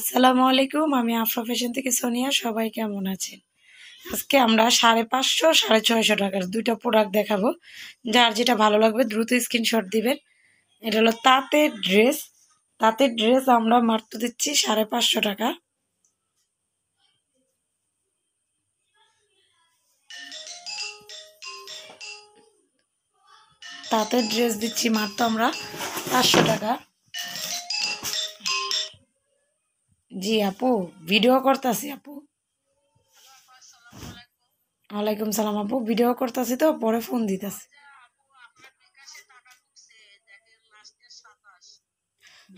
আসসালামু আলাইকুম আমি আফরা ফ্যাশন থেকে সোনিয়া সবাই কেমন আছেন আজকে আমরা সাড়ে পাঁচশো সাড়ে ছয়শো টাকার দুইটা প্রোডাক্ট দেখাবো যার যেটা ভালো লাগবে দ্রুত স্ক্রিনশট দিবেন এটা হলো তাঁতের ড্রেস তাঁতের ড্রেস আমরা মারতে দিচ্ছি সাড়ে পাঁচশো টাকা তাঁতের ড্রেস দিচ্ছি মারতো আমরা পাঁচশো টাকা জি আপু ভিডিও করতেছি আপু ওয়ালাইকুম সালাম আপু ভিডিও করতেছি তো পরে ফোন দিতেছি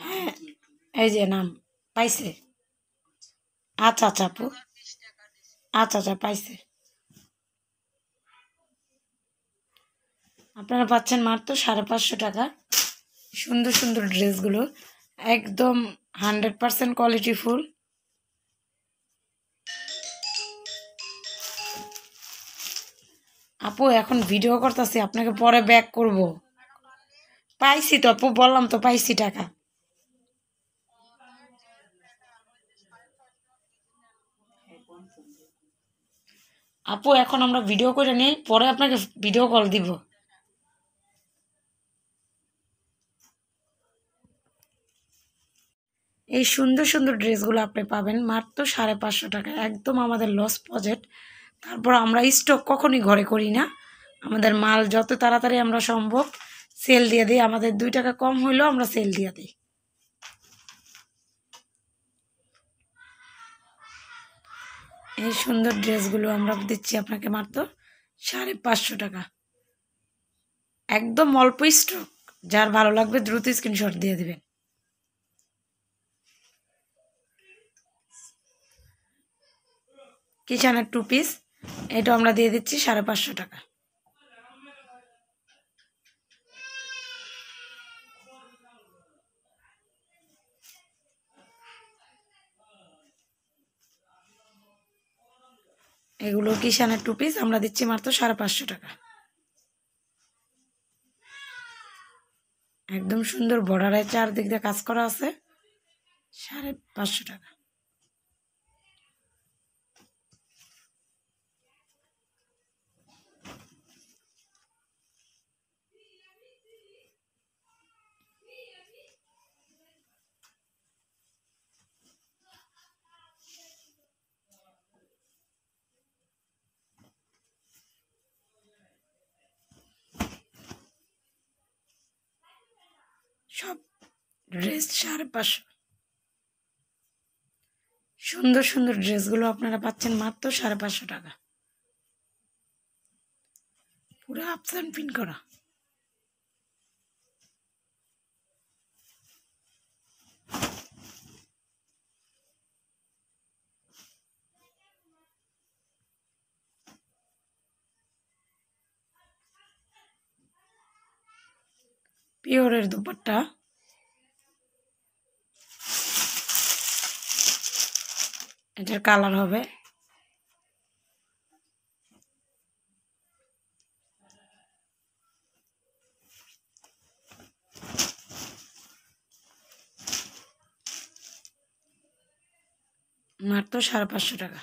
হ্যাঁ এই যে নাম পাইছে আচ্ছা আচ্ছা আপু আচ্ছা আচ্ছা পাইছে আপনারা পাচ্ছেন মাত্র সাড়ে পাঁচশো টাকা সুন্দর সুন্দর ড্রেসগুলো একদম হান্ড্রেড পারসেন্ট কোয়ালিটি ফুল আপু এখন ভিডিও করতেছি আপনাকে পরে ব্যাক করব পাইছি তো আপু বললাম তো পাইছি টাকা আপু এখন আমরা ভিডিও করে নিই পরে আপনাকে ভিডিও কল দিব এই সুন্দর সুন্দর ড্রেসগুলো আপনি পাবেন মাত্র সাড়ে পাঁচশো টাকা একদম আমাদের লস প্রজেক্ট তারপর আমরা স্টক কখনই ঘরে করি না আমাদের মাল যত তাড়াতাড়ি আমরা সম্ভব সেল দিয়ে দিই আমাদের দুই টাকা কম হইলেও আমরা সেল দিয়ে দিই এই সুন্দর ড্রেসগুলো আমরা দিচ্ছি আপনাকে মাত্র সাড়ে পাঁচশো টাকা একদম অল্প স্টক যার ভালো লাগবে দ্রুত স্ক্রিনশট দিয়ে দেবেন কিচানের টু পিস এটা আমরা দিয়ে দিচ্ছি সাড়ে পাঁচশো টাকা এগুলো কিষানের টু পিস আমরা দিচ্ছি মাত্র সাড়ে পাঁচশো টাকা একদম সুন্দর বর্ডারে চারদিক দিয়ে কাজ করা আছে সাড়ে পাঁচশো টাকা সব ড্রেস সাড়ে পাঁচশো সুন্দর সুন্দর ড্রেসগুলো আপনারা পাচ্ছেন মাত্র সাড়ে পাঁচশো টাকা পুরো আপস অ্যান্ড পিন করা পিওরের দুপাট্টা এটার কালার হবে মাত্র সাড়ে পাঁচশো টাকা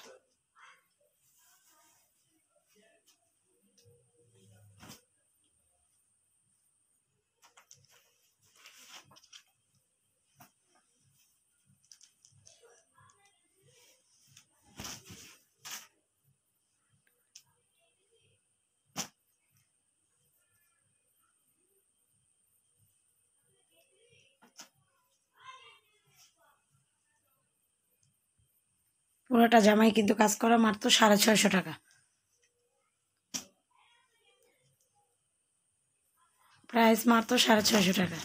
পুরোটা জামাই কিন্তু কাজ করা মাত্র সাড়ে ছয়শো টাকা প্রাইস মাত্র সাড়ে ছয়শো টাকা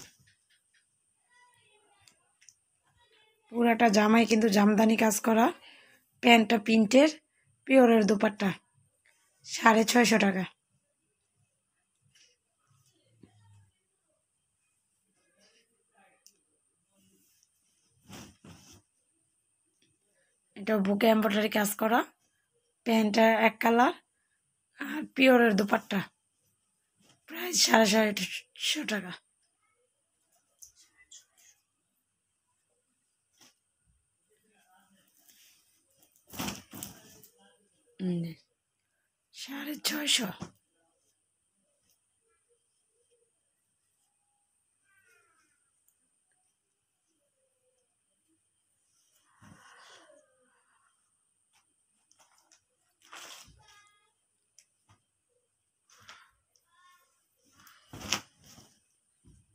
পুরাটা জামাই কিন্তু জামদানি কাজ করা প্যান্টটা প্রিন্টের পিওরের দুপারটা সাড়ে ছয়শো টাকা এটা বুকে এম্ব্রয়ডারি কাজ করা প্যান্টটা এক কালার আর পিওরের দুপাট্টা প্রায় সাড়ে সাড়েশো টাকা সাড়ে ছয়শো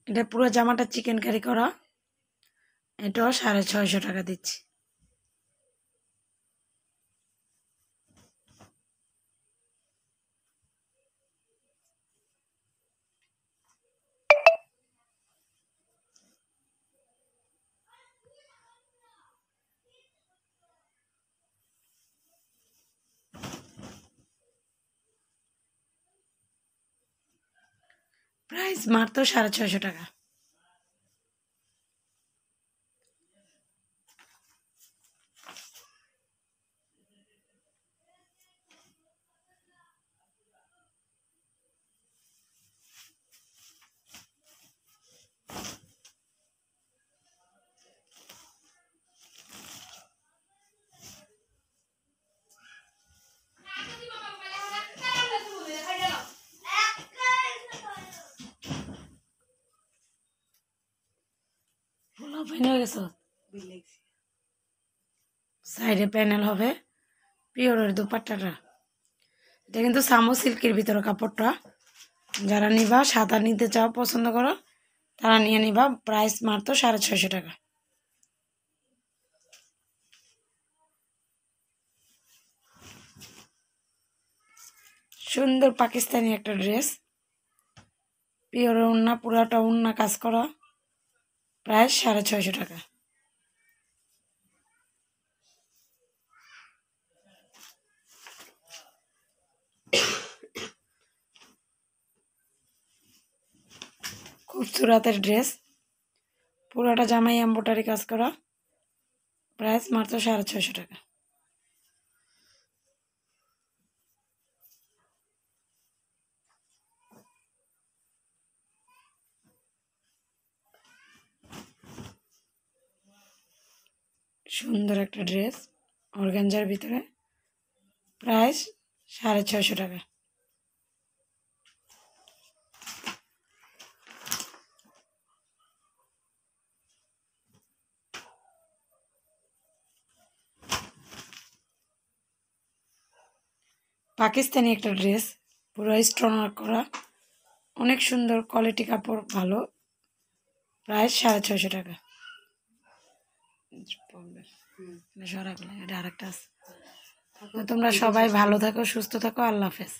এটা পুরো জামাটা চিকেন কারি করা এটাও সাড়ে ছয়শো টাকা দিচ্ছি প্রাইস মাত্র সাড়ে ছয়শো টাকা হয়ে গেছ সাইডে প্যানেল হবে পিওরের দুপাট্টাটা এটা কিন্তু সামো সিল্কের ভিতরে কাপড়টা যারা নিবা সাঁতার নিতে চাও পছন্দ করো তারা নিয়ে নিবা প্রাইস মাত্র সাড়ে ছয়শো টাকা সুন্দর পাকিস্তানি একটা ড্রেস পিওরের উন্না পুরাটা উন্না কাজ করা প্রায় সাড়ে ছয়শো টাকা খুব ড্রেস পুরোটা জামাই এম্বোটারি কাজ করা প্রাইস মাত্র সাড়ে ছয়শো টাকা সুন্দর একটা ড্রেস অর্গ্যাঞ্জার ভিতরে প্রাইস সাড়ে ছশো টাকা পাকিস্তানি একটা ড্রেস পুরো স্টোন করা অনেক সুন্দর কোয়ালিটি কাপড় ভালো প্রায় সাড়ে ছশো টাকা এটা আরেকটা আছে তোমরা সবাই ভালো থাকো সুস্থ থাকো আল্লাহ হাফেজ